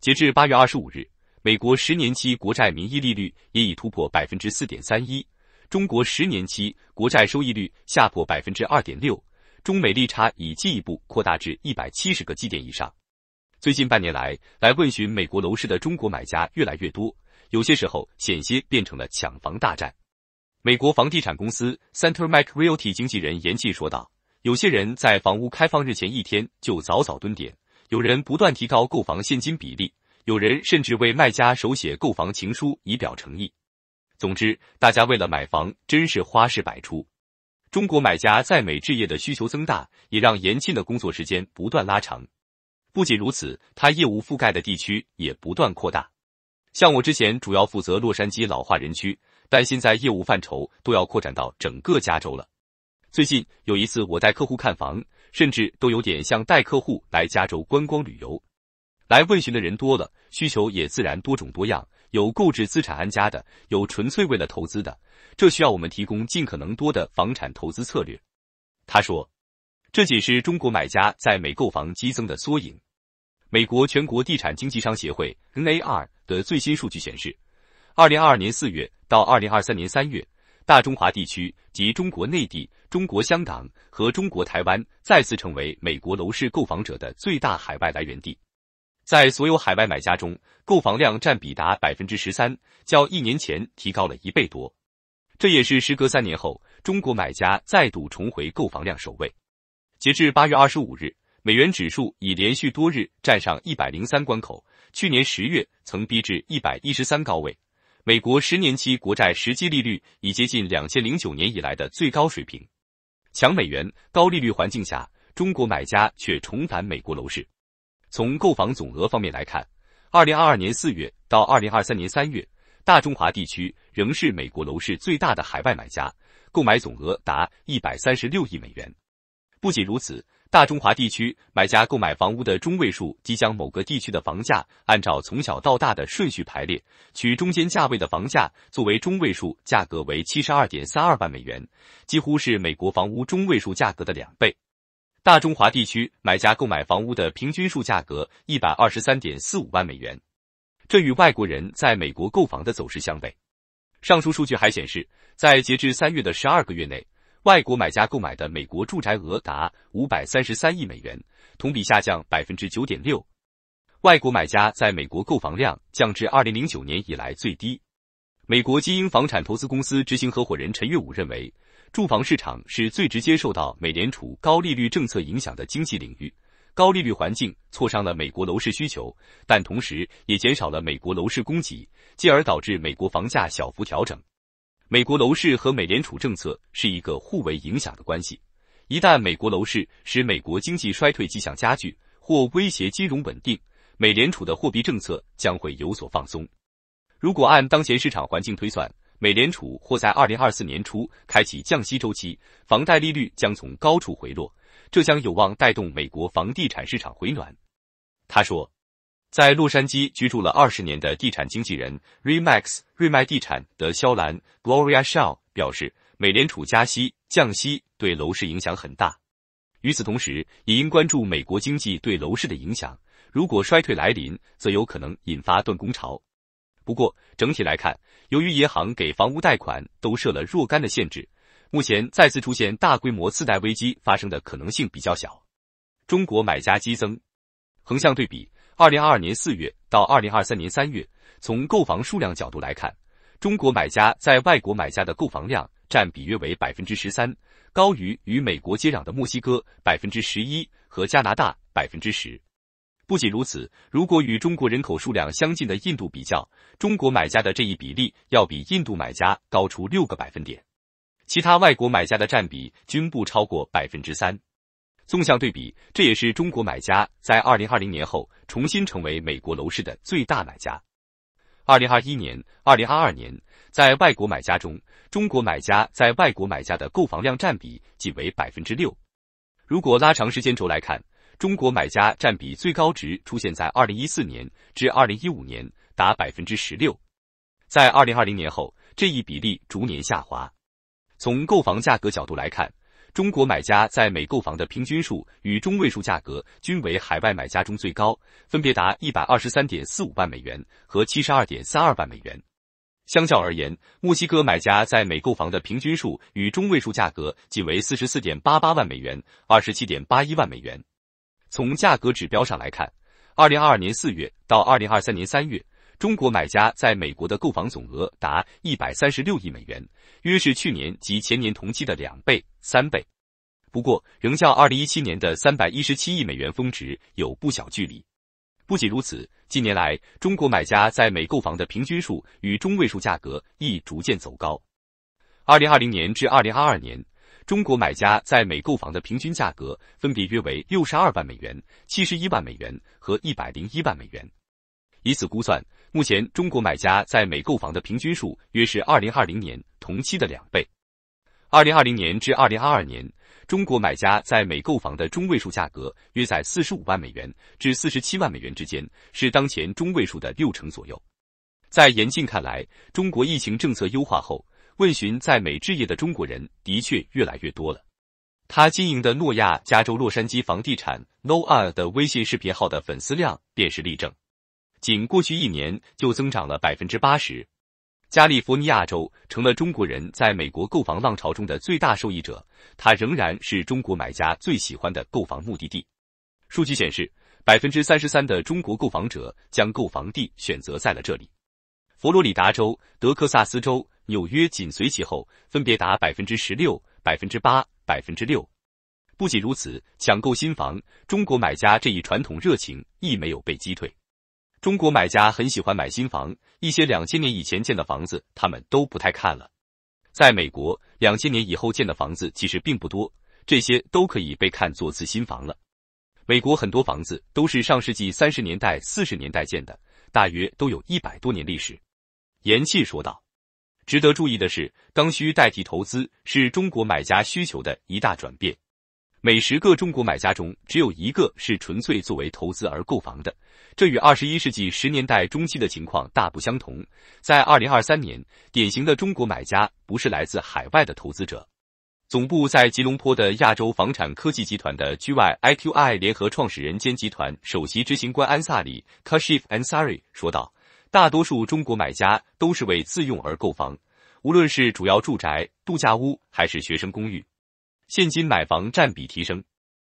截至八月二十五日，美国十年期国债名义利率也已突破百分之四点三一，中国十年期国债收益率下破百分之二点六，中美利差已进一步扩大至一百七十个基点以上。最近半年来，来问询美国楼市的中国买家越来越多，有些时候险些变成了抢房大战。美国房地产公司 Center Mac Realty 经纪人严进说道：“有些人在房屋开放日前一天就早早蹲点。”有人不断提高购房现金比例，有人甚至为卖家手写购房情书以表诚意。总之，大家为了买房真是花式百出。中国买家在美置业的需求增大，也让延庆的工作时间不断拉长。不仅如此，他业务覆盖的地区也不断扩大。像我之前主要负责洛杉矶老化人区，但现在业务范畴都要扩展到整个加州了。最近有一次，我带客户看房。甚至都有点像带客户来加州观光旅游，来问询的人多了，需求也自然多种多样，有购置资产安家的，有纯粹为了投资的，这需要我们提供尽可能多的房产投资策略。他说，这仅是中国买家在美购房激增的缩影。美国全国地产经纪商协会 （NAR） 的最新数据显示，二零二二年四月到二零二三年三月。大中华地区及中国内地、中国香港和中国台湾再次成为美国楼市购房者的最大海外来源地，在所有海外买家中，购房量占比达百分之十三，较一年前提高了一倍多。这也是时隔三年后，中国买家再度重回购房量首位。截至八月二十五日，美元指数已连续多日站上一百零三关口，去年十月曾逼至一百一十三高位。美国十年期国债实际利率已接近两千零九年以来的最高水平。强美元、高利率环境下，中国买家却重返美国楼市。从购房总额方面来看，二零二二年四月到二零二三年三月，大中华地区仍是美国楼市最大的海外买家，购买总额达一百三十六亿美元。不仅如此。大中华地区买家购买房屋的中位数，即将某个地区的房价按照从小到大的顺序排列，取中间价位的房价作为中位数，价格为七十二点三二万美元，几乎是美国房屋中位数价格的两倍。大中华地区买家购买房屋的平均数价格一百二十三点四五万美元，这与外国人在美国购房的走势相悖。上述数据还显示，在截至三月的十二个月内。外国买家购买的美国住宅额达五百三十三亿美元，同比下降百分之九点六。外国买家在美国购房量降至二零零九年以来最低。美国精英房产投资公司执行合伙人陈月武认为，住房市场是最直接受到美联储高利率政策影响的经济领域。高利率环境挫伤了美国楼市需求，但同时也减少了美国楼市供给，进而导致美国房价小幅调整。美国楼市和美联储政策是一个互为影响的关系。一旦美国楼市使美国经济衰退迹象加剧或威胁金融稳定，美联储的货币政策将会有所放松。如果按当前市场环境推算，美联储或在二零二四年初开启降息周期，房贷利率将从高处回落，这将有望带动美国房地产市场回暖。他说。在洛杉矶居住了二十年的地产经纪人，RE/MAX 瑞迈地产的肖兰 （Gloria Shell） 表示，美联储加息、降息对楼市影响很大。与此同时，也应关注美国经济对楼市的影响。如果衰退来临，则有可能引发断供潮。不过，整体来看，由于银行给房屋贷款都设了若干的限制，目前再次出现大规模次贷危机发生的可能性比较小。中国买家激增，横向对比。二零二二年四月到二零二三年三月，从购房数量角度来看，中国买家在外国买家的购房量占比约为百分之十三，高于与美国接壤的墨西哥百分之十一和加拿大百分之十。不仅如此，如果与中国人口数量相近的印度比较，中国买家的这一比例要比印度买家高出六个百分点。其他外国买家的占比均不超过百分之三。纵向对比，这也是中国买家在二零二零年后重新成为美国楼市的最大买家。二零二一年、二零二二年，在外国买家中，中国买家在外国买家的购房量占比仅为百分之六。如果拉长时间轴来看，中国买家占比最高值出现在二零一四年至二零一五年，达百分之十六。在二零二零年后，这一比例逐年下滑。从购房价格角度来看，中国买家在美购房的平均数与中位数价格均为海外买家中最高，分别达一百二十三点四五万美元和七十二点三二万美元。相较而言，墨西哥买家在美购房的平均数与中位数价格仅为四十四点八八万美元、二十七点八一万美元。从价格指标上来看，二零二二年四月到二零二三年三月。中国买家在美国的购房总额达一百三十六亿美元，约是去年及前年同期的两倍三倍，不过仍较二零一七年的三百一十七亿美元峰值有不小距离。不仅如此，近年来中国买家在美购房的平均数与中位数价格亦逐渐走高。二零二零年至二零二二年，中国买家在美购房的平均价格分别约为六十二万美元、七十一万美元和一百零一万美元。以此估算，目前中国买家在美购房的平均数约是二零二零年同期的两倍。二零二零年至二零二二年，中国买家在美购房的中位数价格约在四十五万美元至四十七万美元之间，是当前中位数的六成左右。在严进看来，中国疫情政策优化后，问询在美置业的中国人的确越来越多了。他经营的诺亚加州洛杉矶房地产 n o a r 的微信视频号的粉丝量便是例证。仅过去一年就增长了百分之八十，加利福尼亚州成了中国人在美国购房浪潮中的最大受益者，它仍然是中国买家最喜欢的购房目的地。数据显示，百分之三十三的中国购房者将购房地选择在了这里，佛罗里达州、德克萨斯州、纽约紧随其后，分别达百分之十六、百分之八、百分之六。不仅如此，抢购新房，中国买家这一传统热情亦没有被击退。中国买家很喜欢买新房，一些两千年以前建的房子他们都不太看了。在美国，两千年以后建的房子其实并不多，这些都可以被看作次新房了。美国很多房子都是上世纪三十年代、四十年代建的，大约都有一百多年历史。严气说道。值得注意的是，刚需代替投资是中国买家需求的一大转变。每十个中国买家中，只有一个是纯粹作为投资而购房的。这与二十一世纪十年代中期的情况大不相同。在二零二三年，典型的中国买家不是来自海外的投资者。总部在吉隆坡的亚洲房产科技集团的居外 IQI 联合创始人兼集团首席执行官安萨里 Kashif Ansari 说道：“大多数中国买家都是为自用而购房，无论是主要住宅、度假屋还是学生公寓。”现金买房占比提升，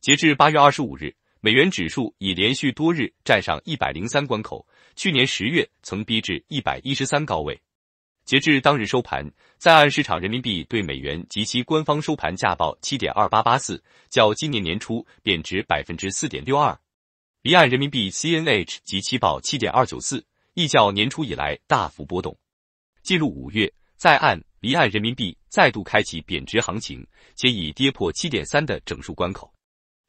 截至八月二十五日，美元指数已连续多日站上一百零三关口，去年十月曾逼至一百一十三高位。截至当日收盘，在岸市场人民币对美元及其官方收盘价报七点二八八四，较今年年初贬值百分之四点六二；离岸人民币 CNH 及期报七点二九四，亦较年初以来大幅波动。进入五月，在岸离岸人民币再度开启贬值行情，且已跌破七点三的整数关口。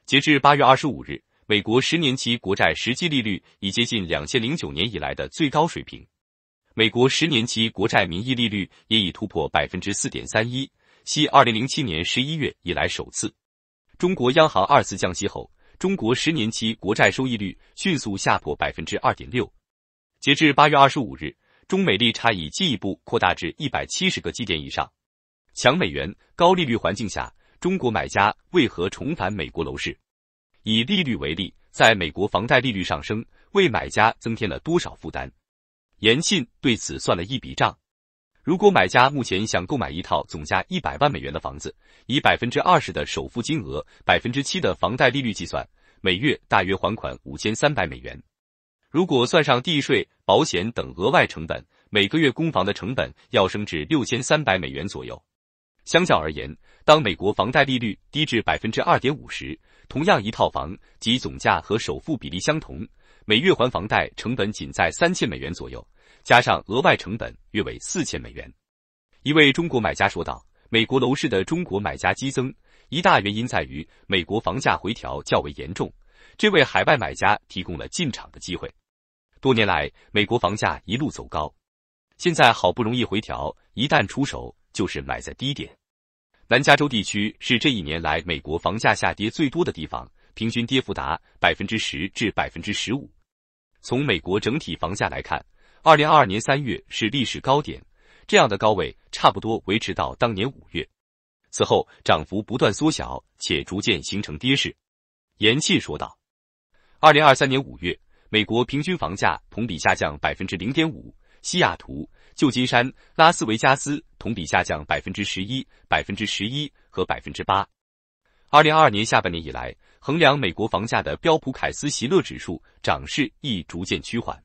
截至八月二十五日，美国十年期国债实际利率已接近两千零九年以来的最高水平。美国十年期国债名义利率也已突破百分之四点三一，系二零零七年十一月以来首次。中国央行二次降息后，中国十年期国债收益率迅速下破百分之二点六。截至八月二十五日。中美利差已进一步扩大至一百七十个基点以上。强美元、高利率环境下，中国买家为何重返美国楼市？以利率为例，在美国房贷利率上升，为买家增添了多少负担？严信对此算了一笔账：如果买家目前想购买一套总价一百万美元的房子，以百分之二十的首付金额、百分之七的房贷利率计算，每月大约还款五千三百美元。如果算上地税、保险等额外成本，每个月供房的成本要升至六千三百美元左右。相较而言，当美国房贷利率低至百分之二点五时，同样一套房及总价和首付比例相同，每月还房贷成本仅在三千美元左右，加上额外成本约为四千美元。一位中国买家说道：“美国楼市的中国买家激增，一大原因在于美国房价回调较为严重，这为海外买家提供了进场的机会。”多年来，美国房价一路走高，现在好不容易回调，一旦出手就是买在低点。南加州地区是这一年来美国房价下跌最多的地方，平均跌幅达百分之十至百分之十五。从美国整体房价来看，二零二二年三月是历史高点，这样的高位差不多维持到当年五月，此后涨幅不断缩小，且逐渐形成跌势。严沁说道：“二零二三年五月。”美国平均房价同比下降百分之零点五，西雅图、旧金山、拉斯维加斯同比下降百分之十一、百分之十一和百分之八。二零二二年下半年以来，衡量美国房价的标普凯斯席勒指数涨势亦逐渐趋缓。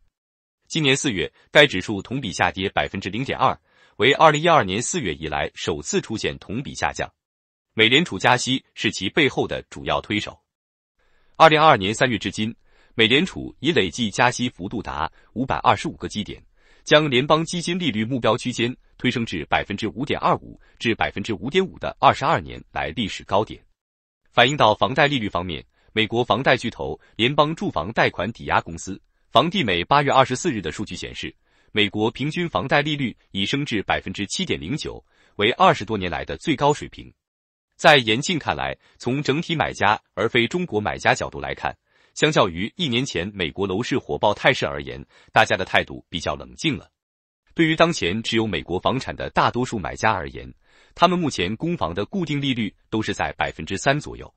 今年四月，该指数同比下跌百分之零点二，为二零一二年四月以来首次出现同比下降。美联储加息是其背后的主要推手。二零二二年三月至今。美联储已累计加息幅度达五百二十五个基点，将联邦基金利率目标区间推升至百分之五点二五至百分之五点五的二十二年来历史高点。反映到房贷利率方面，美国房贷巨头联邦住房贷款抵押公司房地美八月二十四日的数据显示，美国平均房贷利率已升至百分之七点零九，为二十多年来的最高水平。在严进看来，从整体买家而非中国买家角度来看。相较于一年前美国楼市火爆态势而言，大家的态度比较冷静了。对于当前持有美国房产的大多数买家而言，他们目前供房的固定利率都是在百分之三左右，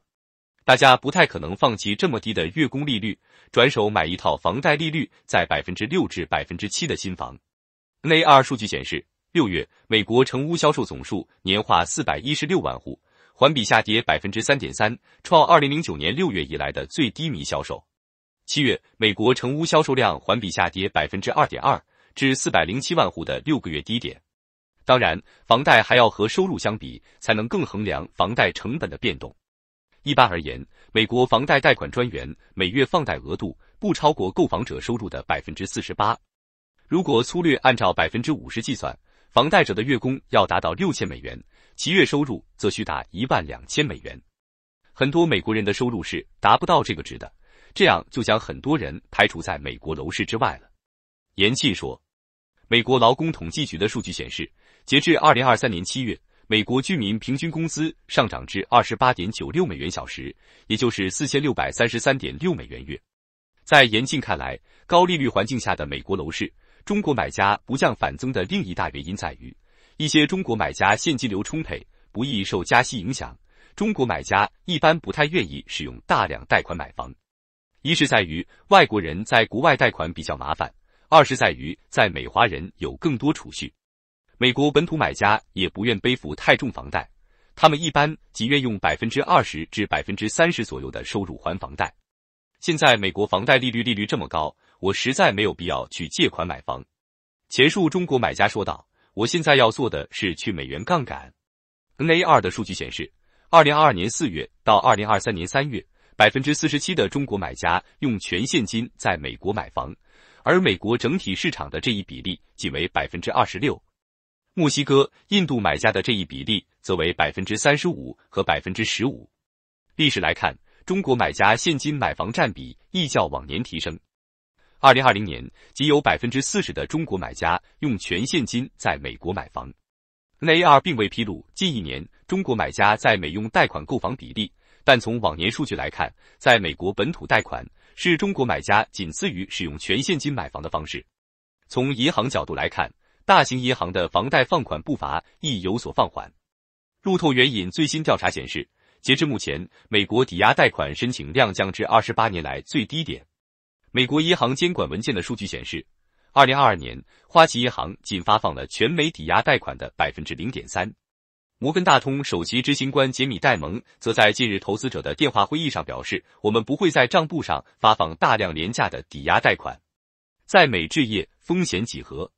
大家不太可能放弃这么低的月供利率，转手买一套房贷利率在百分之六至百分之七的新房。NAR 数据显示，六月美国成屋销售总数年化四百一十六万户。环比下跌百分之三点三，创二零零九年六月以来的最低迷销售。七月，美国成屋销售量环比下跌百分之二点二，至四百零七万户的六个月低点。当然，房贷还要和收入相比，才能更衡量房贷成本的变动。一般而言，美国房贷贷款专员每月放贷额度不超过购房者收入的百分之四十八。如果粗略按照百分之五十计算。房贷者的月供要达到六千美元，其月收入则需达一万两千美元。很多美国人的收入是达不到这个值的，这样就将很多人排除在美国楼市之外了。严庆说：“美国劳工统计局的数据显示，截至二零二三年七月，美国居民平均工资上涨至二十八点九六美元小时，也就是四千六百三十三点六美元月。在严庆看来，高利率环境下的美国楼市。”中国买家不降反增的另一大原因在于，一些中国买家现金流充沛，不易受加息影响。中国买家一般不太愿意使用大量贷款买房，一是在于外国人在国外贷款比较麻烦，二是在于在美华人有更多储蓄。美国本土买家也不愿背负太重房贷，他们一般即愿用百分之二十至百分之三十左右的收入还房贷。现在美国房贷利率利率这么高。我实在没有必要去借款买房。前述中国买家说道：“我现在要做的是去美元杠杆。” n a 二的数据显示，二零二二年四月到二零二三年三月，百分之四十七的中国买家用全现金在美国买房，而美国整体市场的这一比例仅为百分之二十六。墨西哥、印度买家的这一比例则为百分之三十五和百分之十五。历史来看，中国买家现金买房占比亦较往年提升。二零二零年，仅有百分之四十的中国买家用全现金在美国买房。NAR 并未披露近一年中国买家在美用贷款购房比例，但从往年数据来看，在美国本土贷款是中国买家仅次于使用全现金买房的方式。从银行角度来看，大型银行的房贷放款步伐亦有所放缓。路透援引最新调查显示，截至目前，美国抵押贷款申请量降至二十八年来最低点。美国银行监管文件的数据显示，二零二二年花旗银行仅发放了全美抵押贷款的百分之零点三。摩根大通首席执行官杰米戴蒙则在近日投资者的电话会议上表示：“我们不会在账簿上发放大量廉价的抵押贷款。”在美置业风险几何？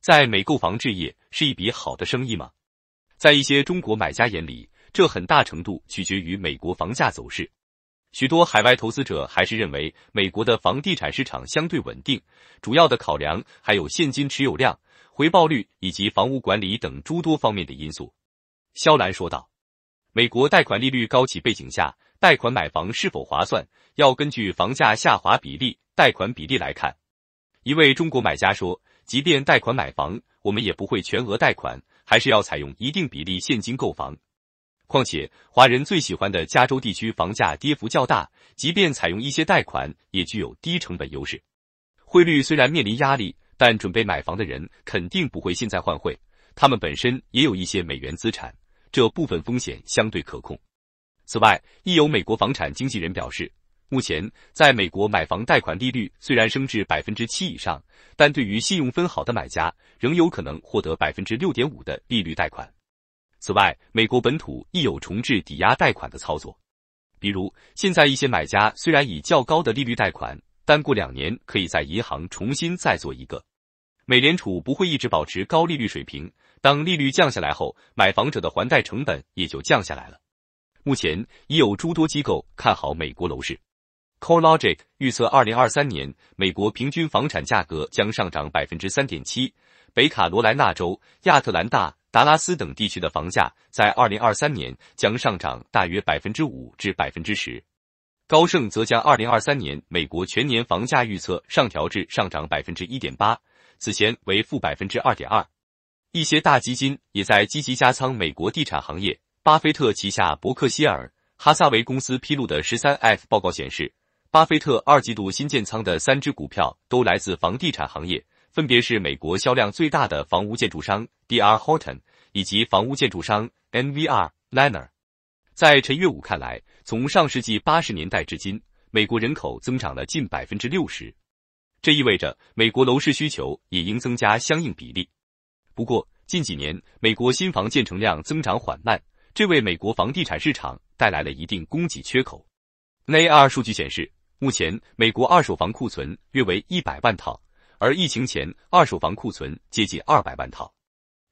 在美购房置业是一笔好的生意吗？在一些中国买家眼里，这很大程度取决于美国房价走势。许多海外投资者还是认为美国的房地产市场相对稳定，主要的考量还有现金持有量、回报率以及房屋管理等诸多方面的因素。肖兰说道：“美国贷款利率高企背景下，贷款买房是否划算，要根据房价下滑比例、贷款比例来看。”一位中国买家说：“即便贷款买房，我们也不会全额贷款，还是要采用一定比例现金购房。”况且，华人最喜欢的加州地区房价跌幅较大，即便采用一些贷款，也具有低成本优势。汇率虽然面临压力，但准备买房的人肯定不会现在换汇，他们本身也有一些美元资产，这部分风险相对可控。此外，亦有美国房产经纪人表示，目前在美国买房贷款利率虽然升至百分之七以上，但对于信用分好的买家，仍有可能获得百分之六点五的利率贷款。此外，美国本土亦有重置抵押贷款的操作，比如现在一些买家虽然以较高的利率贷款，但过两年可以在银行重新再做一个。美联储不会一直保持高利率水平，当利率降下来后，买房者的还贷成本也就降下来了。目前已有诸多机构看好美国楼市，CoreLogic 预测，二零二三年美国平均房产价格将上涨百分之三点七，北卡罗来纳州亚特兰大。达拉斯等地区的房价在二零二三年将上涨大约百分之五至百分之十。高盛则将二零二三年美国全年房价预测上调至上涨百分之一点八，此前为负百分之二点二。一些大基金也在积极加仓美国地产行业。巴菲特旗下伯克希尔·哈撒韦公司披露的十三 F 报告显示，巴菲特二季度新建仓的三只股票都来自房地产行业。分别是美国销量最大的房屋建筑商 D R Houghton 以及房屋建筑商 N V R Lanner。在陈跃武看来，从上世纪八十年代至今，美国人口增长了近百分之六十，这意味着美国楼市需求也应增加相应比例。不过，近几年美国新房建成量增长缓慢，这为美国房地产市场带来了一定供给缺口。N A R 数据显示，目前美国二手房库存约为一百万套。而疫情前，二手房库存接近二百万套。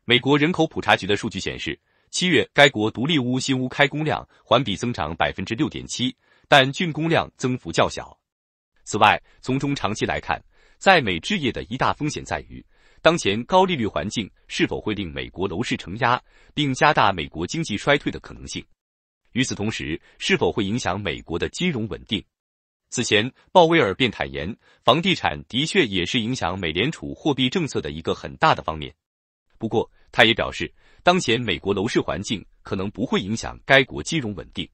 美国人口普查局的数据显示，七月该国独立屋新屋开工量环比增长百分之六点七，但竣工量增幅较小。此外，从中长期来看，在美置业的一大风险在于，当前高利率环境是否会令美国楼市承压，并加大美国经济衰退的可能性。与此同时，是否会影响美国的金融稳定？此前，鲍威尔便坦言，房地产的确也是影响美联储货币政策的一个很大的方面。不过，他也表示，当前美国楼市环境可能不会影响该国金融稳定。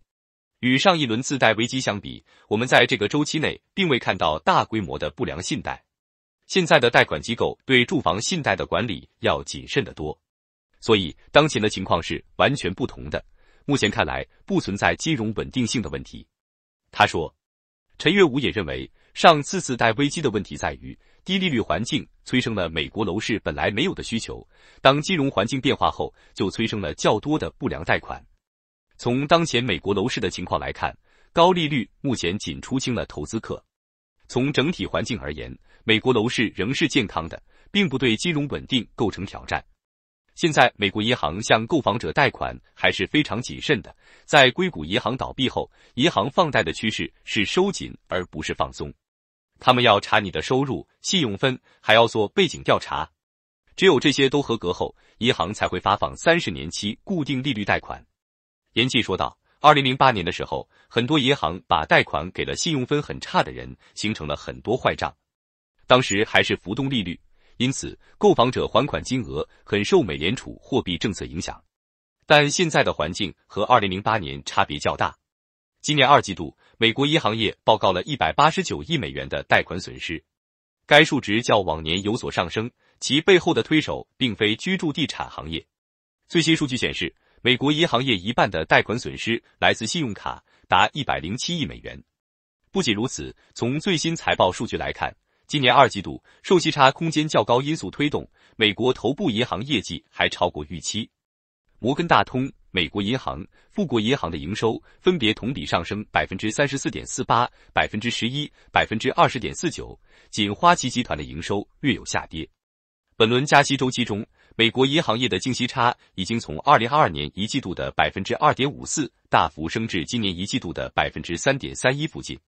与上一轮次贷危机相比，我们在这个周期内并未看到大规模的不良信贷。现在的贷款机构对住房信贷的管理要谨慎得多，所以当前的情况是完全不同的。目前看来，不存在金融稳定性的问题，他说。陈月武也认为，上次次贷危机的问题在于低利率环境催生了美国楼市本来没有的需求，当金融环境变化后，就催生了较多的不良贷款。从当前美国楼市的情况来看，高利率目前仅出清了投资客。从整体环境而言，美国楼市仍是健康的，并不对金融稳定构成挑战。现在，美国银行向购房者贷款还是非常谨慎的。在硅谷银行倒闭后，银行放贷的趋势是收紧而不是放松。他们要查你的收入、信用分，还要做背景调查。只有这些都合格后，银行才会发放三十年期固定利率贷款。严记说道：“二零零八年的时候，很多银行把贷款给了信用分很差的人，形成了很多坏账。当时还是浮动利率。”因此，购房者还款金额很受美联储货币政策影响，但现在的环境和二零零八年差别较大。今年二季度，美国银行业报告了一百八十九亿美元的贷款损失，该数值较往年有所上升，其背后的推手并非居住地产行业。最新数据显示，美国银行业一半的贷款损失来自信用卡，达一百零七亿美元。不仅如此，从最新财报数据来看。今年二季度，受息差空间较高因素推动，美国头部银行业绩还超过预期。摩根大通、美国银行、富国银行的营收分别同比上升百分之三十四点四八、百分之十一、百分之二十点四九。仅花旗集团的营收略有下跌。本轮加息周期中，美国银行业的净息差已经从二零二二年一季度的百分之二点五四，大幅升至今年一季度的百分之三点三一附近。